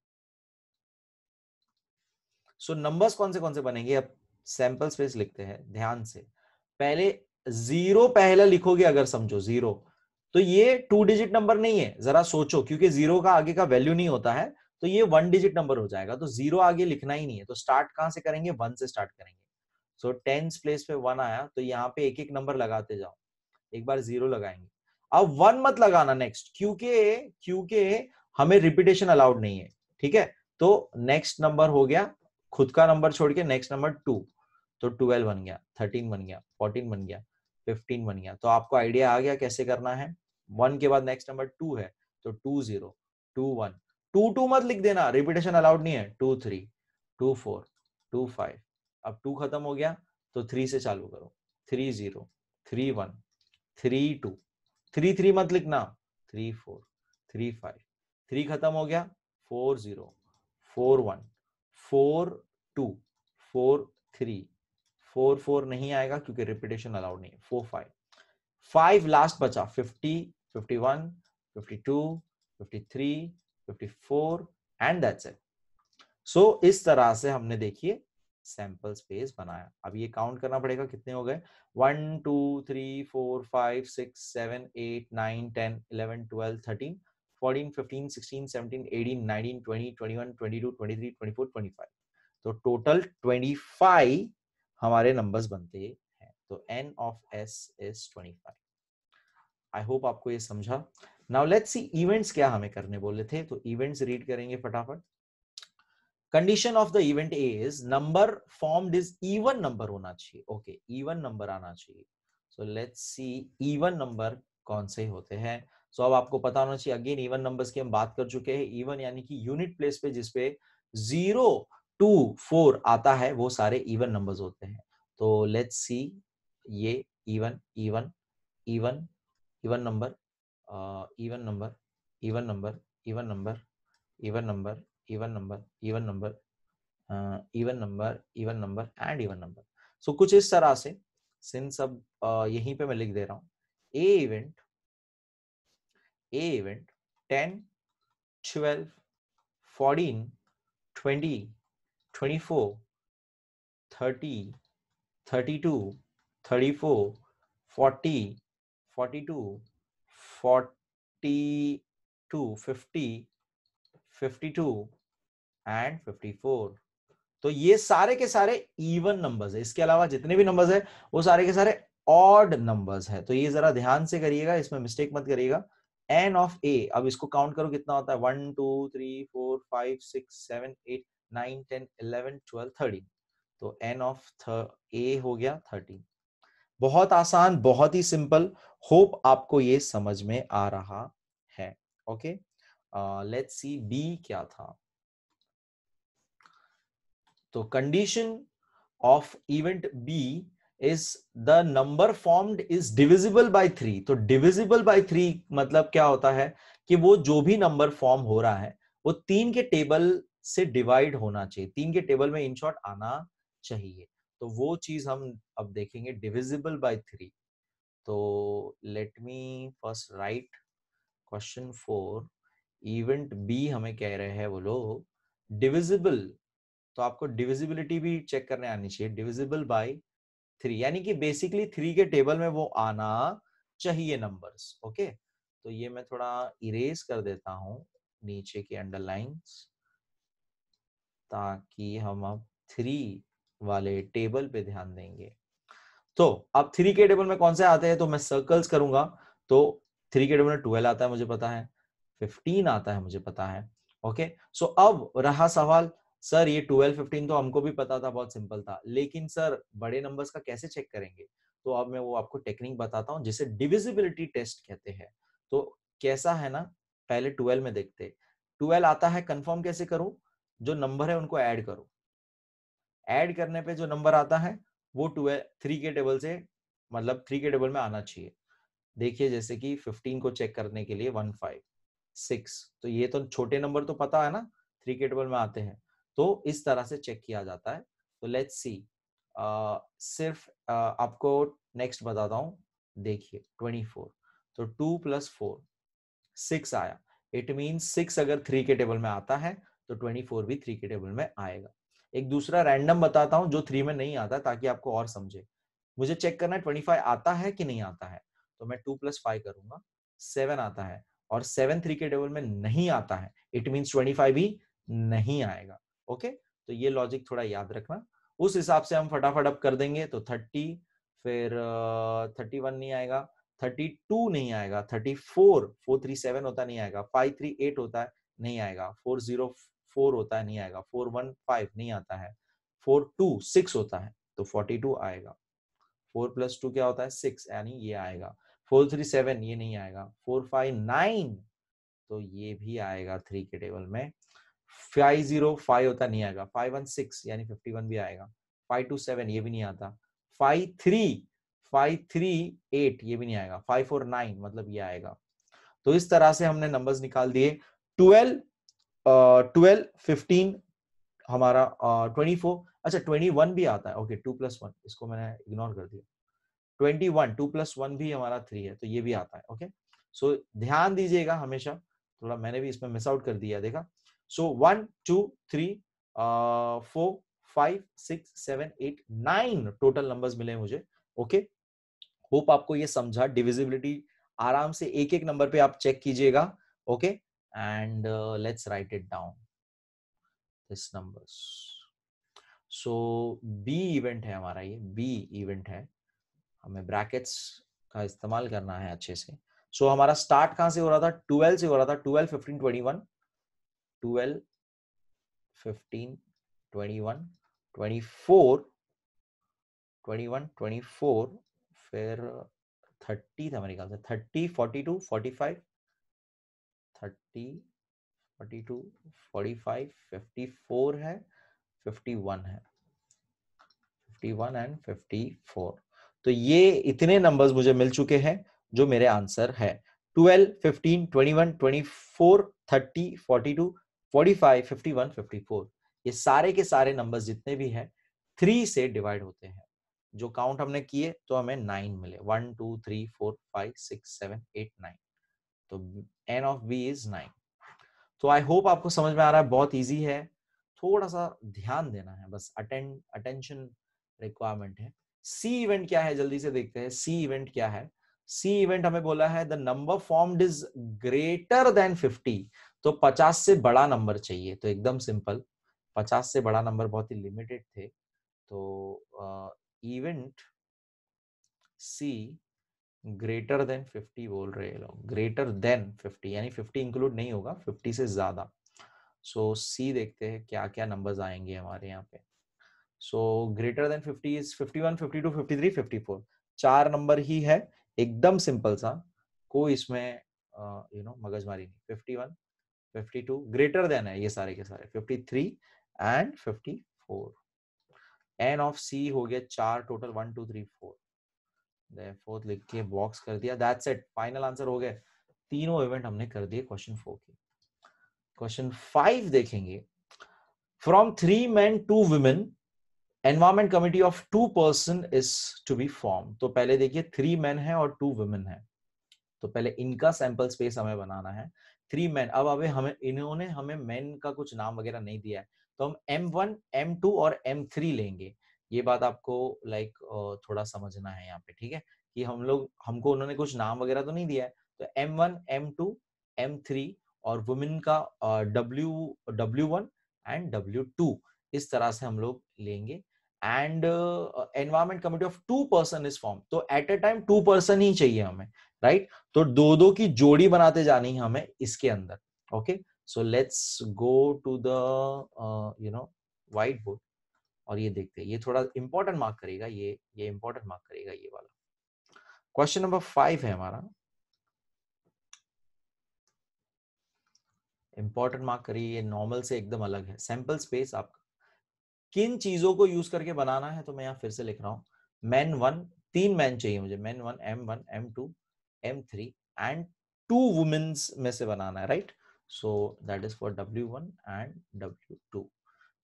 सो नंबर्स कौन से कौन से बनेंगे अब सैंपल स्पेस लिखते हैं ध्यान से पहले जीरो पहला लिखोगे अगर समझो जीरो तो ये टू डिजिट नंबर नहीं है जरा सोचो क्योंकि जीरो का आगे का वैल्यू नहीं होता है तो ये वन डिजिट नंबर हो जाएगा तो जीरो आगे लिखना ही नहीं है तो स्टार्ट कहां से करेंगे वन से स्टार्ट करेंगे सो टेंस प्लेस पे वन आया तो यहाँ पे एक एक नंबर लगाते जाओ एक बार जीरो लगाएंगे अब वन मत लगाना नेक्स्ट क्योंकि क्योंकि हमें रिपीटेशन अलाउड नहीं है ठीक है तो नेक्स्ट नंबर हो गया खुद का नंबर छोड़ के नेक्स्ट नंबर टू तो ट्वेल्व बन गया थर्टीन बन गया फोर्टीन बन गया फिफ्टीन बन गया तो आपको आइडिया आ गया कैसे करना है वन के बाद नेक्स्ट नंबर टू है तो two zero two one two two मत लिख देना रिपीटेशन अलाउड नहीं है two three two four two five अब टू खत्म हो गया तो थ्री से चालू करो three zero three one three two three three मत लिखना three four three five three खत्म हो गया four zero four one four two four three four four नहीं आएगा क्योंकि रिपीटेशन अलाउड नहीं है फोर फाइव फाइव लास्ट बचा fifty fifty one fifty two fifty three fifty four and that's it so इस तरह से हमने देखिए सैंपल स्पेस बनाया अब ये काउंट करना पड़ेगा कितने हो गए one two three four five six seven eight nine ten eleven twelve thirteen fourteen fifteen sixteen seventeen eighteen nineteen twenty twenty one twenty two twenty three twenty four twenty five तो total twenty five हमारे numbers बनते हैं तो N of S is twenty five I hope आपको ये समझा now let's C events क्या हमें करने बोले थे तो इवेंट्स रीड करेंगे फटाफट condition of the event is number formed is even number होना चाहिए ओके इवन नंबर आना चाहिए so let's see even number कौन से होते हैं सो so, अब आपको पता होना चाहिए अगेन इवन नंबर्स की हम बात कर चुके हैं इवन यानी कि यूनिट प्लेस पे जिसपे जीरो टू फोर आता है वो सारे इवन नंबर्स होते हैं तो लेट्स सी ये even even even even number even number even number even number even number even number even number even number even number and even number so कुछ इस तरह से सिंस अब यहीं पे मैं लिख दे रहा हूँ A event A event ten twelve fourteen twenty and fifty four तो ये सारे के सारे इवन नंबर्स है इसके अलावा जितने भी नंबर्स है वो सारे के सारे ऑड नंबर्स है तो ये जरा ध्यान से करिएगा इसमें मिस्टेक मत करिएगा एन ऑफ ए अब इसको काउंट करो कितना होता है one two three four five six seven eight nine ten eleven twelve thirteen तो एन ऑफ ए हो गया थर्टीन बहुत आसान बहुत ही सिंपल होप आपको ये समझ में आ रहा है ओके लेट्स सी बी क्या था तो condition of event B is the number formed is divisible by three तो डिविजिबल बाय थ्री मतलब क्या होता है कि वो जो भी नंबर फॉर्म हो रहा है वो तीन के टेबल से डिवाइड होना चाहिए तीन के टेबल में इन शॉर्ट आना चाहिए तो वो चीज हम अब देखेंगे डिविजिबल बाय थ्री तो let me first write question for event B हमें कह रहे हैं वो डिविजिबल तो आपको डिविजिबिलिटी भी चेक करने आनी चाहिए डिविजिबल बाय थ्री यानी कि बेसिकली थ्री के टेबल में वो आना चाहिए नंबर्स ओके तो ये मैं थोड़ा इरेज कर देता हूँ नीचे की अंडरलाइंस ताकि हम अब थ्री वाले टेबल पे ध्यान देंगे तो अब थ्री के टेबल में कौन से आते हैं तो मैं सर्कल्स करूंगा तो थ्री के टेबल में ट्वेल्व आता है मुझे पता है फिफ्टीन आता है मुझे पता है ओके सो अब रहा सवाल सर ये ट्वेल्व फिफ्टीन तो हमको भी पता था बहुत सिंपल था लेकिन सर बड़े नंबर्स का कैसे चेक करेंगे तो अब मैं वो आपको टेक्निक बताता हूँ जिसे डिविजिबिलिटी टेस्ट कहते हैं तो कैसा है ना पहले ट्वेल्व में देखते ट्वेल्व आता है कंफर्म कैसे करूं जो नंबर है उनको ऐड करो ऐड करने पे जो नंबर आता है वो टू थ्री के टेबल से मतलब थ्री के टेबल में आना चाहिए देखिए जैसे कि फिफ्टीन को चेक करने के लिए वन फाइव सिक्स तो ये तो छोटे नंबर तो पता है ना थ्री के टेबल में आते हैं तो इस तरह से चेक किया जाता है तो लेट्स सी सिर्फ uh, आपको नेक्स्ट बताता हूँ देखिए ट्वेंटी फोर तो टू प्लस फोर सिक्स आया इट मीन सिक्स अगर थ्री के टेबल में आता है तो ट्वेंटी फोर भी थ्री के टेबल में आएगा एक दूसरा रैंडम बताता हूँ जो थ्री में नहीं आता ताकि आपको और समझे मुझे चेक करना है ट्वेंटी फाइव आता है कि नहीं आता है तो मैं टू प्लस फाइव करूंगा सेवन आता है और सेवन थ्री के टेबल में नहीं आता है इट मीन ट्वेंटी फाइव भी नहीं आएगा ओके तो ये लॉजिक थोड़ा याद रखना उस हिसाब से हम फटाफट अप कर देंगे तो थर्टी फिर थर्टी वन नहीं आएगा थर्टी टू नहीं आएगा thirty four four three seven होता नहीं आएगा फाइव थ्री एट होता है नहीं आएगा फोर जीरो फोर होता है नहीं आएगा फोर वन फाइव नहीं आता है फोर टू सिक्स होता है तो फोर्टी टू आएगा फोर प्लस टू क्या होता है सिक्स यानी ये आएगा फोर थ्री सेवन ये नहीं आएगा फोर फाइव नाइन तो ये भी आएगा थ्री के टेबल में फाइव जीरो फाइव होता नहीं आएगा फाइव वन सिक्स यानी फिफ्टी वन भी आएगा फाइव टू सेवन ये भी नहीं आता five three five three eight ये भी नहीं आएगा फाइव फोर नाइन मतलब ये आएगा तो इस तरह से हमने नंबर्स निकाल दिए ट्वेल्व ट्वेल्व uh, फिफ्टीन हमारा ट्वेंटी uh, फोर अच्छा ट्वेंटी वन भी आता है ओके टू प्लस वन इसको मैंने इग्नोर कर दिया twenty one two plus one भी हमारा थ्री है तो ये भी आता है ओके सो so, ध्यान दीजिएगा हमेशा थोड़ा मैंने भी इसमें मिस आउट कर दिया देखा so one two three four five six seven eight nine total numbers मिले मुझे ओके okay? होप आपको ये समझा डिविजिबिलिटी आराम से एक एक नंबर पे आप चेक कीजिएगा okay okay? and uh, let's write it down this numbers so B event है हमारा ये बी इवेंट है हमें ब्रैकेट्स का इस्तेमाल करना है अच्छे से सो so, हमारा स्टार्ट कहाँ से हो रहा था ट्वेल्व से हो रहा था twelve fifteen twenty one twelve fifteen twenty one twenty four twenty one twenty four फिर थर्टी था मेरे ख्याल से thirty forty two forty five thirty forty two forty five fifty four है फिफ्टी वन है fifty one and fifty four तो ये इतने नंबर्स मुझे मिल चुके हैं जो मेरे आंसर है twelve fifteen twenty twenty one four thirty forty two forty five fifty one fifty four ये सारे के सारे नंबर जितने भी हैं थ्री से डिवाइड होते हैं जो काउंट हमने किए तो हमें नाइन मिले one two three four five six seven eight nine तो N of B is nine तो आई होप आपको समझ में आ रहा है बहुत ईजी है थोड़ा सा ध्यान देना है बस अटेंड अटेंशन रिक्वायरमेंट है सी इवेंट क्या है जल्दी से देखते हैं सी इवेंट क्या है सी इवेंट हमें बोला है the number formed is greater than 50 तो 50 से बड़ा नंबर चाहिए तो एकदम सिंपल 50 से बड़ा नंबर बहुत ही लिमिटेड थे तो इवेंट सी ग्रेटर देन 50 बोल रहे लोग ग्रेटर देन 50 यानी 50 इंक्लूड नहीं होगा 50 से ज्यादा सो so, सी देखते हैं क्या क्या नंबर्स आएंगे हमारे यहाँ पे सो ग्रेटर देन 50 इज 51 52 53 54 चार नंबर ही है एकदम सिंपल सा कोई इसमें यू नो मगजमारी नहीं 51 52 ग्रेटर देन है ये सारे के सारे 53 एंड 54 एन ऑफ सी हो गया चार total one two three four fourth लिख के बॉक्स कर दिया दैट्स इट फाइनल आंसर हो गए तीनों इवेंट हमने कर दिए क्वेश्चन फोर के क्वेश्चन फाइव देखेंगे from three man two women environment committee of two person is to be form तो पहले देखिए थ्री मैन है और टू वुमेन है तो पहले इनका सैंपल स्पेस हमें बनाना है थ्री मैन अब अबे हमें इन्होंने हमें मैन का कुछ नाम वगैरह नहीं दिया है तो हम M1, M2 और M3 लेंगे ये बात आपको लाइक थोड़ा समझना है यहाँ पे ठीक है कि हम लोग हमको उन्होंने कुछ नाम वगैरह तो नहीं दिया है तो M one M two M three और वुमेन का W W one and W two इस तरह से हम लोग लेंगे and environment committee of two person is form तो at a time two person ही चाहिए हमें राइट right? तो दो दो की जोड़ी बनाते जानी है हमें इसके अंदर okay so let's go to the you know white board और ये देखते हैं ये थोड़ा इंपॉर्टेंट मार्क करेगा ये ये इंपॉर्टेंट मार्क करेगा ये वाला क्वेश्चन नंबर फाइव है हमारा इंपॉर्टेंट मार्क करिए ये नॉर्मल से एकदम अलग है सैंपल स्पेस आपका किन चीजों को यूज करके बनाना है तो मैं यहाँ फिर से लिख रहा हूँ मैन वन तीन मैन चाहिए मुझे man one M one M two M three and two womens में से बनाना है right so that is for W one and W two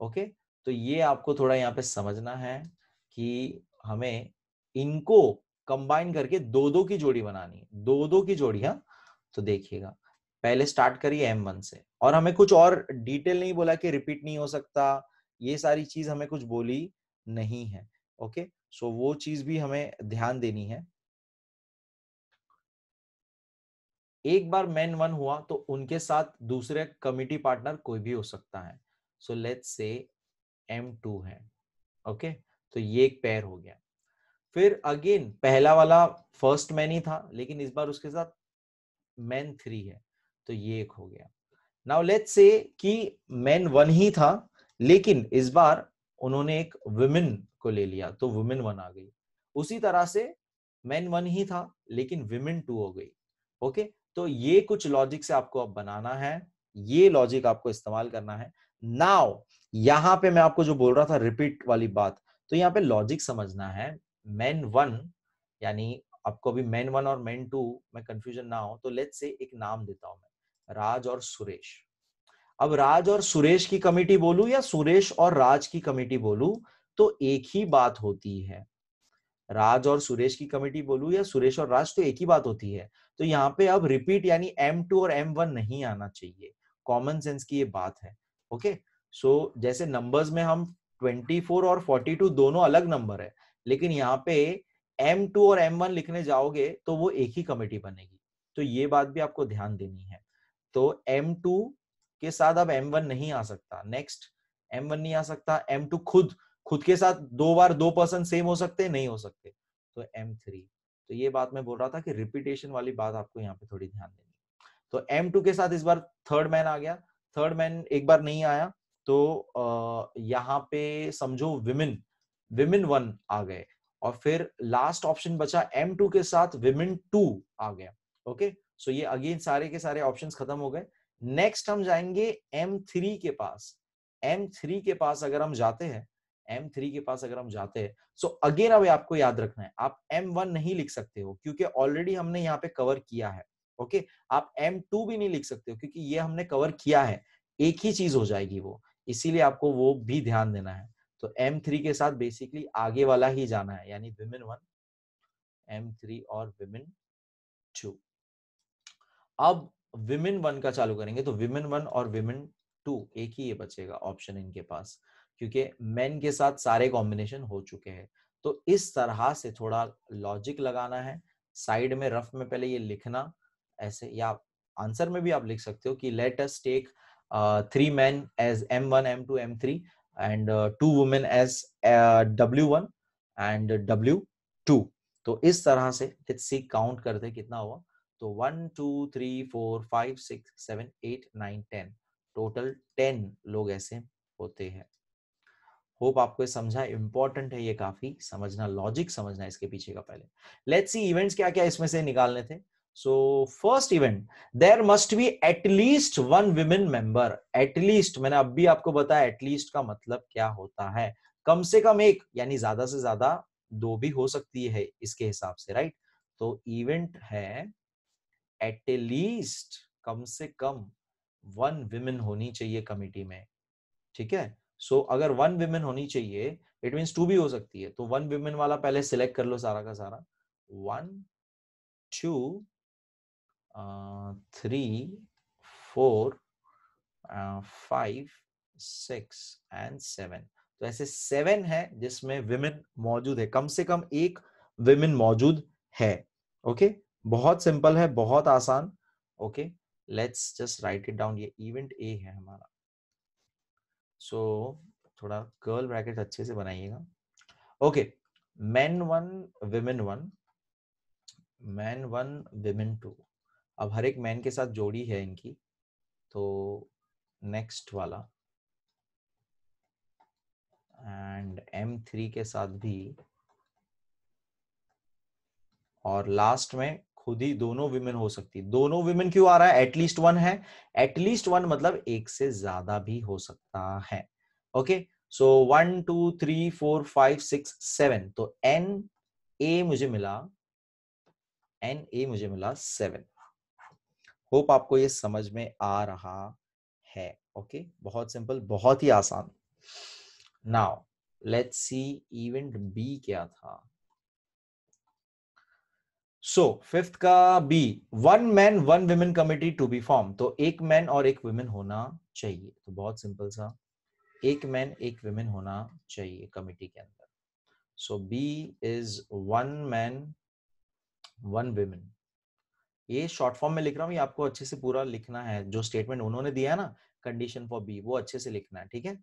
okay तो ये आपको थोड़ा यहाँ पे समझना है कि हमें इनको कंबाइन करके दो दो की जोड़ी बनानी है दो दो की जोड़ी हाँ तो देखिएगा पहले स्टार्ट करिए एम वन से और हमें कुछ और डिटेल नहीं बोला कि रिपीट नहीं हो सकता ये सारी चीज हमें कुछ बोली नहीं है ओके सो वो चीज भी हमें ध्यान देनी है एक बार मैन वन हुआ तो उनके साथ दूसरे कमिटी पार्टनर कोई भी हो सकता है so let's say M two है ओके तो ये एक पैर हो गया फिर अगेन पहला वाला फर्स्ट मैन ही था लेकिन इस बार उसके साथ मैन थ्री है तो ये एक हो गया नाउ लेट से कि मैन वन ही था लेकिन इस बार उन्होंने एक वुमेन को ले लिया तो वुमेन वन आ गई उसी तरह से मैन वन ही था लेकिन वुमेन टू हो गई ओके तो ये कुछ लॉजिक से आपको अब बनाना है ये लॉजिक आपको इस्तेमाल करना है नाउ यहां पे मैं आपको जो बोल रहा था रिपीट वाली बात तो यहाँ पे लॉजिक समझना है मैन वन यानी आपको अभी मैन वन और मैन टू में कंफ्यूजन ना हो तो लेट से एक नाम देता हूं मैं राज और सुरेश अब राज और सुरेश की कमेटी बोलू या सुरेश और राज की कमेटी बोलू तो एक ही बात होती है राज और सुरेश की कमेटी बोलू या सुरेश और राज तो एक ही बात होती है तो यहाँ पे अब रिपीट यानी एम टू और एम वन नहीं आना चाहिए कॉमन सेंस की ये बात है ओके सो so, जैसे नंबर्स में हम 24 और 42 दोनों अलग नंबर है लेकिन यहाँ पे M2 और M1 लिखने जाओगे तो वो एक ही कमेटी बनेगी तो ये बात भी आपको ध्यान देनी है तो M2 के साथ अब M1 नहीं आ सकता नेक्स्ट M1 नहीं आ सकता M2 खुद खुद के साथ दो बार दो पर्सन सेम हो सकते नहीं हो सकते तो M3 तो ये बात मैं बोल रहा था कि रिपीटेशन वाली बात आपको यहाँ पे थोड़ी ध्यान देनी तो M2 के साथ इस बार थर्ड मैन आ गया थर्ड मैन एक बार नहीं आया तो यहाँ पे समझो विमेन विमेन वन आ गए और फिर लास्ट ऑप्शन बचा एम टू के साथ विमेन टू आ गया ओके सो ये अगेन सारे के सारे ऑप्शंस खत्म हो गए नेक्स्ट हम जाएंगे एम थ्री के पास एम थ्री के पास अगर हम जाते हैं एम थ्री के पास अगर हम जाते हैं सो अगेन अब आपको याद रखना है आप एम वन नहीं लिख सकते हो क्योंकि ऑलरेडी हमने यहाँ पे कवर किया है ओके आप एम टू भी नहीं लिख सकते हो क्योंकि ये हमने कवर किया है एक ही चीज हो जाएगी वो इसीलिए आपको वो भी ध्यान देना है तो एम थ्री के साथ बेसिकली आगे वाला ही जाना है यानी विमेन वन एम थ्री और विमेन टू अब विमेन वन का चालू करेंगे तो विमेन वन और विमेन टू एक ही ये बचेगा ऑप्शन इनके पास क्योंकि मेन के साथ सारे कॉम्बिनेशन हो चुके हैं तो इस तरह से थोड़ा लॉजिक लगाना है साइड में रफ में पहले ये लिखना ऐसे या आंसर में भी आप लिख सकते हो कि let us take three man as M one M two M three and two women as W one and W two तो इस तरह से सी काउंट करते कितना हुआ तो one two three four five six seven eight nine ten total ten लोग ऐसे होते हैं होप आपको समझा इंपॉर्टेंट है ये काफी समझना लॉजिक समझना इसके पीछे का पहले लेट्स सी इवेंट्स क्या क्या इसमें से निकालने थे so first event there must be at least one women member at least मैंने अब भी आपको बताया at least का मतलब क्या होता है कम से कम एक यानी ज्यादा से ज्यादा दो भी हो सकती है इसके हिसाब से राइट तो इवेंट है एट लीस्ट कम से कम वन विमेन होनी चाहिए कमिटी में ठीक है सो so, अगर वन विमेन होनी चाहिए इट मीन टू भी हो सकती है तो वन विमेन वाला पहले सिलेक्ट कर लो सारा का सारा वन टू थ्री three, four, uh, five, six and seven तो ऐसे सेवन है जिसमें विमेन मौजूद है कम से कम एक विमेन मौजूद है ओके बहुत सिंपल है बहुत आसान okay let's just write it down ये इवेंट ए है हमारा सो so, थोड़ा कर्ल ब्रैकेट अच्छे से बनाइएगा okay man one women one man one women two अब हर एक मैन के साथ जोड़ी है इनकी तो नेक्स्ट वाला एंड एम थ्री के साथ भी और लास्ट में खुद ही दोनों विमेन हो सकती दोनों विमेन क्यों आ रहा है एटलीस्ट वन है एटलीस्ट वन मतलब एक से ज्यादा भी हो सकता है okay so one two three four five six seven तो एन ए मुझे मिला एन ए मुझे मिला सेवन होप आपको ये समझ में आ रहा है ओके okay? बहुत सिंपल बहुत ही आसान now let's see event B क्या था सो so, फिफ्थ का B one man one women committee to be form तो एक मैन और एक वुमेन होना चाहिए तो बहुत सिंपल सा एक मैन एक वुमेन होना चाहिए कमिटी के अंदर so B is one man one women ये शॉर्ट फॉर्म में लिख रहा हूँ ये आपको अच्छे से पूरा लिखना है जो स्टेटमेंट उन्होंने दिया ना कंडीशन फॉर बी वो अच्छे से लिखना है ठीक है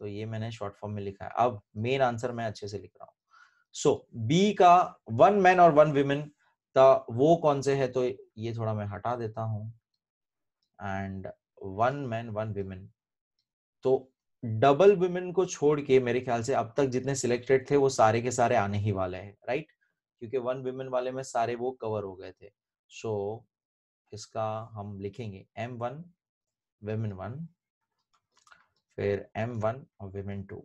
तो ये मैंने शॉर्ट फॉर्म में लिखा है अब मेन आंसर मैं अच्छे से लिख रहा हूँ सो so, बी का वन मैन और वन विमेन वो कौन से है तो ये थोड़ा मैं हटा देता हूँ and one man one women तो डबल विमेन को छोड़ के मेरे ख्याल से अब तक जितने सिलेक्टेड थे वो सारे के सारे आने ही वाले हैं राइट क्योंकि वन विमेन वाले में सारे वो कवर हो गए थे सो so, इसका हम लिखेंगे एम वन वेमेन वन फिर एम वन और वेमेन टू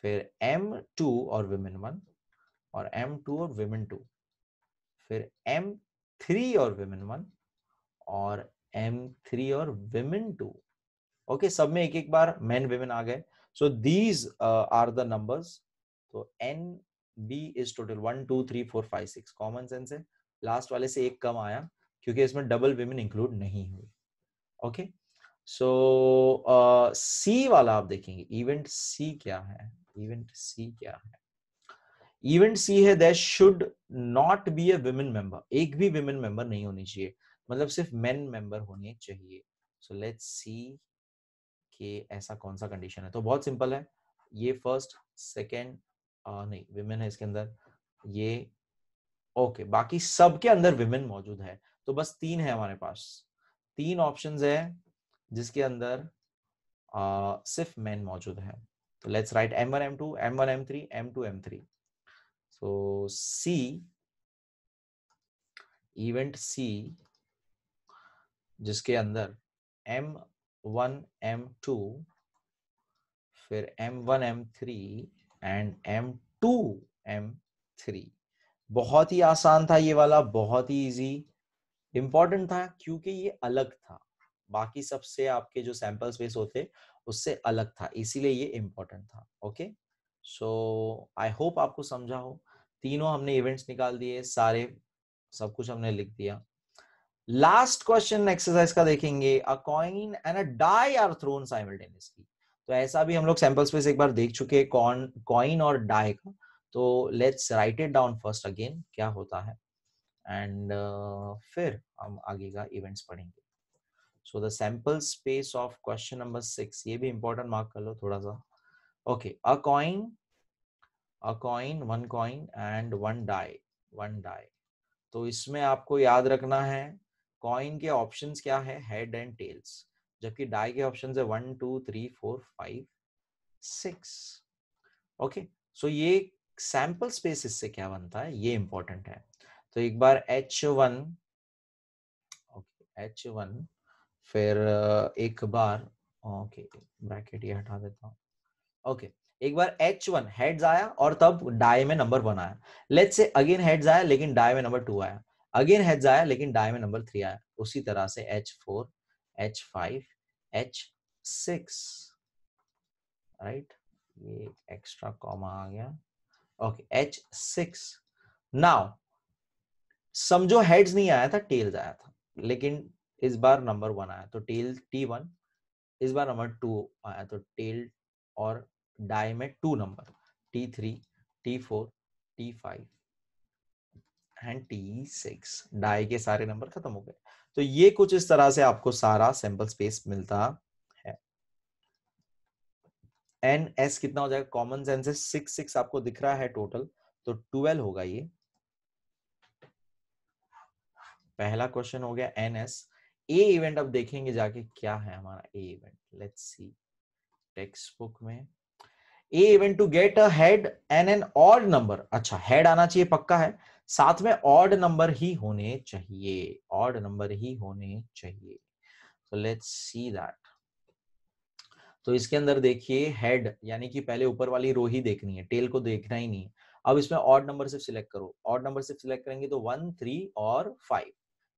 फिर एम टू और वेमेन वन और एम टू और वेमेन टू फिर एम थ्री और वेमेन वन और एम थ्री और वेमेन टू ओके सब में एक एक बार मैन वेमेन आ गए so these are the numbers तो n B is total one two three four five six common sense है लास्ट वाले से एक कम आया क्योंकि इसमें डबल विमेन इंक्लूड नहीं हुई ओके सो सी वाला आप देखेंगे इवेंट सी क्या है इवेंट सी क्या है इवेंट सी है that should not be a women member एक भी विमेन मेंबर नहीं होनी चाहिए मतलब सिर्फ मेन मेंबर होने चाहिए सो लेट्स सी के ऐसा कौन सा कंडीशन है तो बहुत सिंपल है ये फर्स्ट सेकेंड uh, नहीं विमेन है इसके अंदर ये ओके बाकी सब के अंदर विमेन मौजूद है तो बस तीन है हमारे पास तीन ऑप्शन है जिसके अंदर आ, सिर्फ मेन मौजूद है तो let's write M one M two M one M three M two M three so C event C जिसके अंदर एम वन एम टू फिर M one M three and M two M three बहुत ही आसान था ये वाला बहुत ही इजी इम्पॉर्टेंट था क्योंकि ये अलग था बाकी सबसे आपके जो सैंपल स्पेस होते उससे अलग था इसीलिए ये इम्पोर्टेंट था ओके सो आई होप आपको समझा हो तीनों हमने इवेंट्स निकाल दिए सारे सब कुछ हमने लिख दिया लास्ट क्वेश्चन एक्सरसाइज का देखेंगे a coin and a die are thrown simultaneously तो ऐसा भी हम लोग सैंपल स्पेस एक बार देख चुके हैं कॉइन और डाई का तो let's write it down first again क्या होता है एंड uh, फिर हम आगे का इवेंट्स पढ़ेंगे so the sample space of question number six ये भी इंपॉर्टेंट मार्क कर लो थोड़ा सा okay a coin a coin one coin and one die one die तो इसमें आपको याद रखना है कॉइन के ऑप्शंस क्या है हेड एंड टेल्स जबकि डाई के ऑप्शन है one two three four five six okay so ये सैंपल स्पेस इससे क्या बनता है ये इंपॉर्टेंट है तो एक बार एच वन एच वन फिर एक बार ओके ब्रैकेट ये हटा देता हूँ ओके एक बार एच वन हेड्स आया और तब डाई में नंबर वन आया लेट से अगेन हेड्स आया लेकिन डाई में नंबर टू आया अगेन हेड्स आया लेकिन डाई में नंबर थ्री आया उसी तरह से H four H five H six right ये एक्स्ट्रा कॉमा आ गया ओके एच सिक्स नाउ समझो हेड्स नहीं आया था टेल्स आया था लेकिन इस बार नंबर वन आया तो टेल टी वन इस बार नंबर टू आया तो टेल और डाई में two number T three T four T five and T six die के सारे नंबर खत्म हो गए तो ये कुछ इस तरह से आपको सारा सैंपल स्पेस मिलता एन एस कितना हो जाएगा कॉमन सेंस है सिक्स सिक्स आपको दिख रहा है टोटल तो ट्वेल्व होगा ये पहला क्वेश्चन हो गया एन एस ए इवेंट अब देखेंगे जाके क्या है हमारा A event let's see text book में A event to get a head an odd number अच्छा हेड आना चाहिए पक्का है साथ में ऑड नंबर ही होने चाहिए ऑड नंबर ही होने चाहिए लेट्स सी दैट तो इसके अंदर देखिए हेड यानी कि पहले ऊपर वाली रो ही देखनी है टेल को देखना ही नहीं है अब इसमें ऑड नंबर सिर्फ सिलेक्ट करो ऑड नंबर सिर्फ सिलेक्ट करेंगे तो वन थ्री और फाइव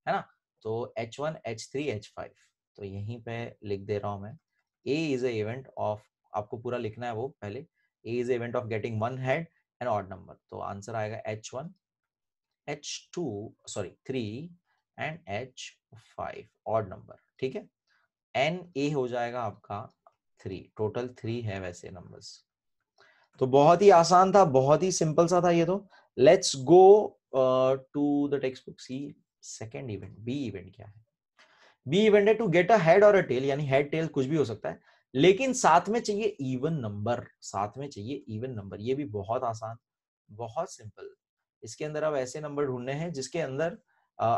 है ना तो H one H three H five तो यहीं पे लिख दे रहा हूं मैं ए इज इवेंट ऑफ आपको पूरा लिखना है वो पहले A is event of getting one head and odd number तो आंसर आएगा H one H two sorry three and H five odd number ठीक है एन ए हो जाएगा आपका थ्री टोटल थ्री है वैसे नंबर्स तो बहुत ही आसान था बहुत ही सिंपल सा था ये तो let's go to the text book see second event B event क्या है बी इवेंट है टू गेट अ हेड और अ टेल यानी हेड टेल कुछ भी हो सकता है लेकिन साथ में चाहिए इवन नंबर साथ में चाहिए इवन नंबर ये भी बहुत आसान बहुत सिंपल इसके अंदर अब ऐसे नंबर ढूंढने हैं जिसके अंदर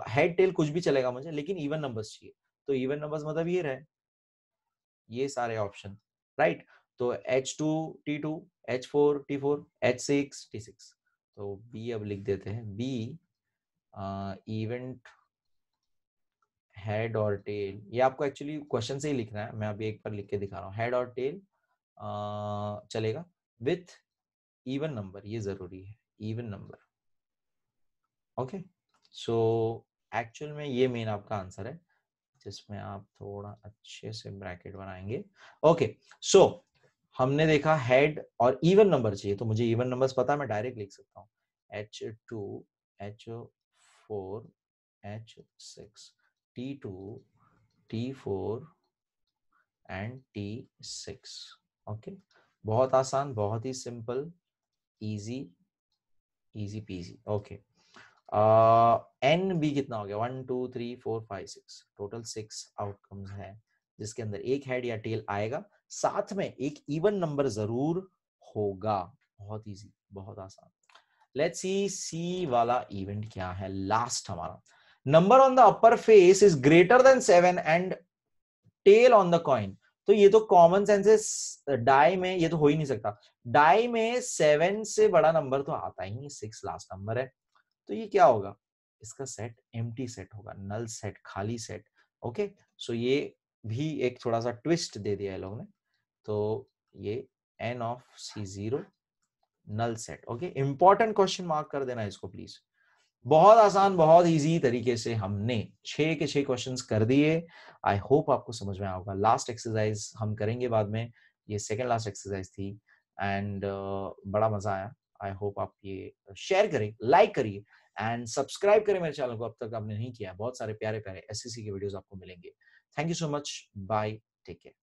हेड uh, टेल कुछ भी चलेगा मुझे लेकिन इवन नंबर्स चाहिए तो इवन नंबर्स मतलब ये रहे ये सारे ऑप्शन राइट तो H two T two H four T four H six T six तो बी अब लिख देते हैं बी इवेंट हेड और टेल ये आपको एक्चुअली क्वेश्चन से ही लिखना है मैं अभी एक बार लिख के दिखा रहा हूँ हेड और टेल चलेगा विथ इवन नंबर ये जरूरी है even number okay so actual में ये मेन आपका आंसर है जिसमें आप थोड़ा अच्छे से ब्रैकेट बनाएंगे ओके सो so, हमने देखा हेड और इवन नंबर चाहिए तो मुझे इवन नंबर्स पता है मैं डायरेक्ट लिख सकता हूँ H two H four H six T two T four and T six okay बहुत आसान बहुत ही simple easy easy peasy okay n uh, B कितना हो गया one two three four five six total six outcomes हैं जिसके अंदर एक हेड या टेल आएगा साथ में एक इवन नंबर जरूर होगा बहुत इजी बहुत आसान लेट्स सी सी वाला इवेंट क्या है लास्ट हमारा number on the upper face is greater than seven and tail on the coin तो ये तो कॉमन सेंस डाई में ये तो हो ही नहीं सकता डाई में सेवन से बड़ा नंबर तो आता ही नहीं सिक्स लास्ट नंबर है तो ये क्या होगा इसका सेट एम सेट होगा नल सेट खाली सेट ओके सो ये भी एक थोड़ा सा ट्विस्ट दे दिया है लोगों ने तो ये n of C zero null set okay important question mark कर देना इसको प्लीज बहुत आसान बहुत इजी तरीके से हमने छह के छह क्वेश्चंस कर दिए आई होप आपको समझ में आओगा लास्ट एक्सरसाइज हम करेंगे बाद में ये सेकेंड लास्ट एक्सरसाइज थी एंड uh, बड़ा मजा आया आई होप आप ये शेयर करें लाइक करिए एंड सब्सक्राइब करें मेरे चैनल को अब तक आपने नहीं किया बहुत सारे प्यारे प्यारे एस e के वीडियोज आपको मिलेंगे thank you so much bye take care